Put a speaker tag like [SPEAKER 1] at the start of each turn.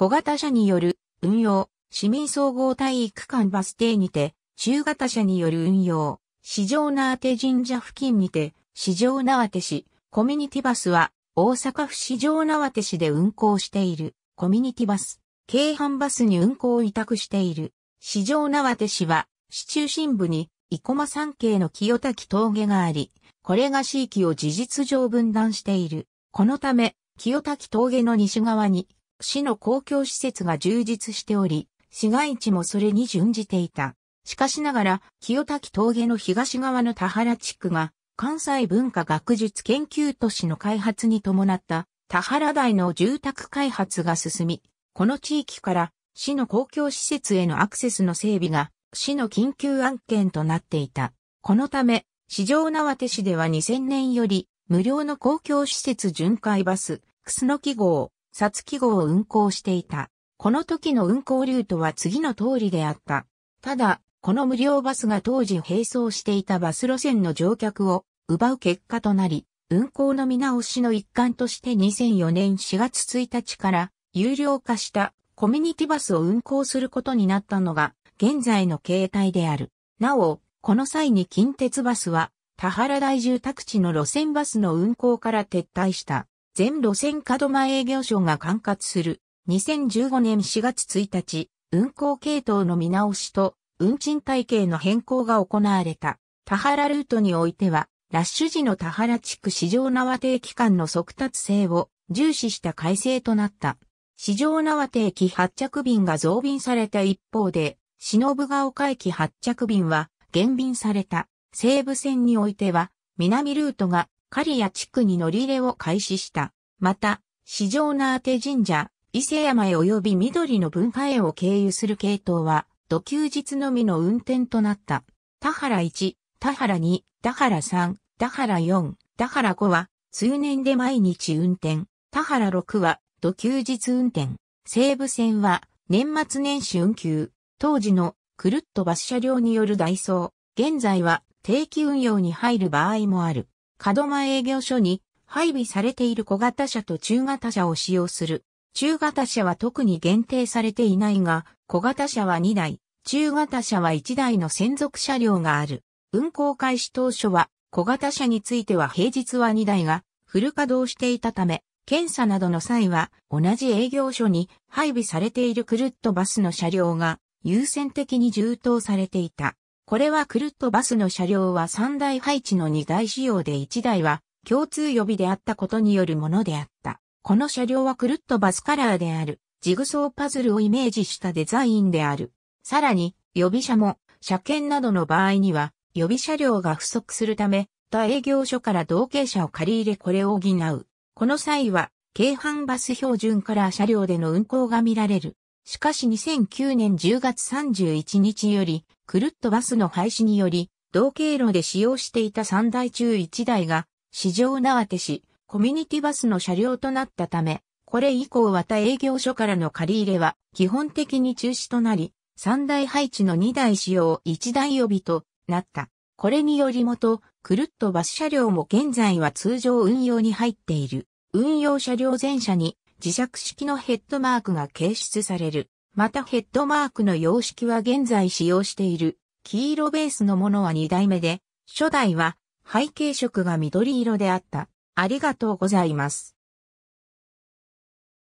[SPEAKER 1] 小型車による運用、市民総合体育館バス停にて、中型車による運用、市場縄手神社付近にて、市場縄手市、コミュニティバスは、大阪府市場縄手市で運行している、コミュニティバス、京阪バスに運行を委託している。市場縄手市は、市中心部に、生駒山系の清滝峠があり、これが地域を事実上分断している。このため、清滝峠の西側に、市の公共施設が充実しており、市街地もそれに準じていた。しかしながら、清滝峠の東側の田原地区が、関西文化学術研究都市の開発に伴った田原台の住宅開発が進み、この地域から市の公共施設へのアクセスの整備が市の緊急案件となっていた。このため、市場縄手市では2000年より無料の公共施設巡回バス、楠スノ号、サツキ号を運航していた。この時の運航ルートは次の通りであった。ただ、この無料バスが当時並走していたバス路線の乗客を奪う結果となり、運行の見直しの一環として2004年4月1日から有料化したコミュニティバスを運行することになったのが現在の形態である。なお、この際に近鉄バスは田原大住宅地の路線バスの運行から撤退した。全路線門前営業所が管轄する2015年4月1日、運行系統の見直しと運賃体系の変更が行われた。田原ルートにおいては、ラッシュ時の田原地区市場縄定期間の速達性を重視した改正となった。市場縄定期発着便が増便された一方で、忍ヶ丘駅発着便は減便された。西武線においては、南ルートがリ谷地区に乗り入れを開始した。また、四条なあて神社、伊勢山へ及び緑の文化へを経由する系統は、土休日のみの運転となった。田原1、田原2、田原3、田原4、田原5は、通年で毎日運転。田原6は、土休日運転。西武線は、年末年始運休。当時の、くるっとバス車両による代走。現在は、定期運用に入る場合もある。門前営業所に配備されている小型車と中型車を使用する。中型車は特に限定されていないが、小型車は2台、中型車は1台の専属車両がある。運行開始当初は、小型車については平日は2台がフル稼働していたため、検査などの際は同じ営業所に配備されているクルッとバスの車両が優先的に充当されていた。これはクルットバスの車両は3台配置の2台仕様で1台は共通予備であったことによるものであった。この車両はクルットバスカラーである、ジグソーパズルをイメージしたデザインである。さらに、予備車も、車検などの場合には、予備車両が不足するため、他営業所から同型車を借り入れこれを補う。この際は、京阪バス標準から車両での運行が見られる。しかし2009年10月31日より、クルッとバスの廃止により、同経路で使用していた3台中1台が、市場縄手し、コミュニティバスの車両となったため、これ以降は他営業所からの借り入れは基本的に中止となり、3台配置の2台使用1台予備となった。これによりもと、くるっとバス車両も現在は通常運用に入っている。運用車両全車に磁石式のヘッドマークが掲出される。またヘッドマークの様式は現在使用している黄色ベースのものは2代目で、初代は背景色が緑色であった。ありがとうございます。